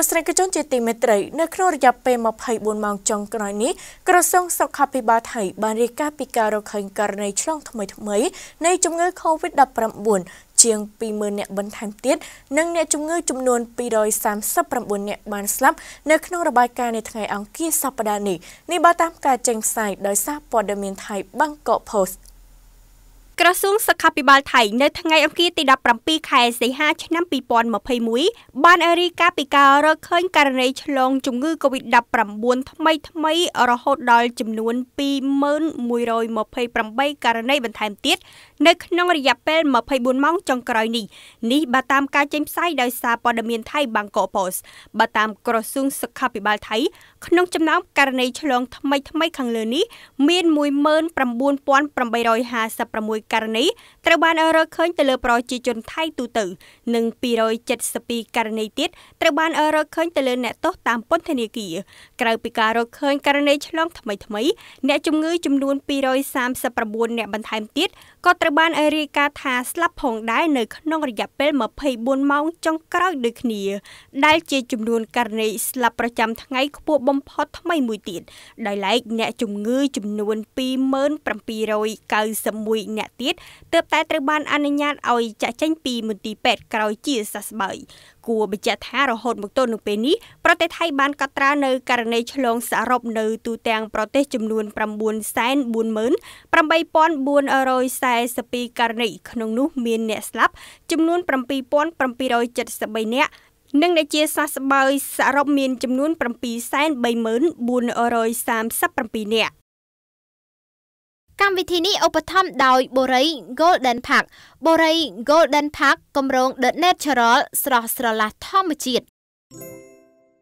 លោកស្រីកជនជាទីមេត្រី នៅក្នុងរយៈពេល24ម៉ោងចុងក្រោយនេះក្រសួងសុខាភិបាលថៃបានរាយការណ៍ពីការរកឃើញករណីឆ្លងថ្មីថ្មីនៃជំងឺ COVID-19 ជាង20,000អ្នកបន្ថែមទៀតនិងអ្នកជំងឺចំនួន239អ្នកបានស្លាប់នៅក្នុងរបាយការណ៍នៃថ្ងៃអង្គារសប្តាហ៍នេះនេះបើតាមការចេញផ្សាយដោយសារព័ត៌មានថៃ Bangkok Post ក្រសួងសុខាភិបាលថៃនៅថ្ងៃអង្គារទី17ខែសីហាឆ្នាំ2021បានរាយការណ៍ពីការរកឃើញករណីឆ្លងជំងឺ Covid-19 ថ្មីថ្មីរហូតដល់ចំនួន2128ករណីបន្ថែមទៀតនៅក្នុងរយៈពេល24ម៉ោងចុងក្រោយនេះនេះបើតាមការចេញផ្សាយដោយសារព័ត៌មានថៃ Bangkok Post បើតាមក្រសួងសុខាភិបាលថៃក្នុងចំណោមករណីឆ្លងថ្មីថ្មីខាងលើនេះមាន19856ករណីត្រូវបានរកឃើញទៅលើប្រជាជនថៃទូទៅនិង272ករណីទៀតត្រូវបានរកឃើញទៅលើអ្នកទោសតាមពន្ធនាគារក្រៅពីការរកឃើញករណីឆ្លង ថ្មីថ្មី អ្នកជំងឺចំនួន239អ្នកបន្ថែមទៀតក៏ត្រូវបានរាយការណ៍ថាស្លាប់ផងដែរនៅក្នុងរយៈពេល24ម៉ោងចុងក្រោយដូចគ្នាដែលជាចំនួន ករណីស្លាប់ប្រចាំថ្ងៃខ្ពស់បំផុតថ្មីមួយទៀតដោយឡែកអ្នកជំងឺចំនួន27791អ្នកទៀតទើបតែត្រូវបាន អនុញ្ញាតឲ្យចាក់ចេញពីមន្ទីរពេទ្យក្រោយជាសះស្បើយគួរបញ្ជាក់ថារហូតមកទល់នឹងពេលនេះប្រទេសថៃបានកត់ត្រានៅករណីឆ្លងសរុបនៅទូទាំងប្រទេសចំនួន9,488,442ករណីក្នុងនោះមានអ្នកស្លាប់ចំនួន7,773នាក់និងអ្នកជាសះស្បើយសរុបមានចំនួន734,337នាក់កម្មវិធីនេះឧបត្ថម្ភដោយ Borei Golden Park Borei Golden Park គម្រោង The Natural ស្រស់ស្រឡះធម្មជាតិ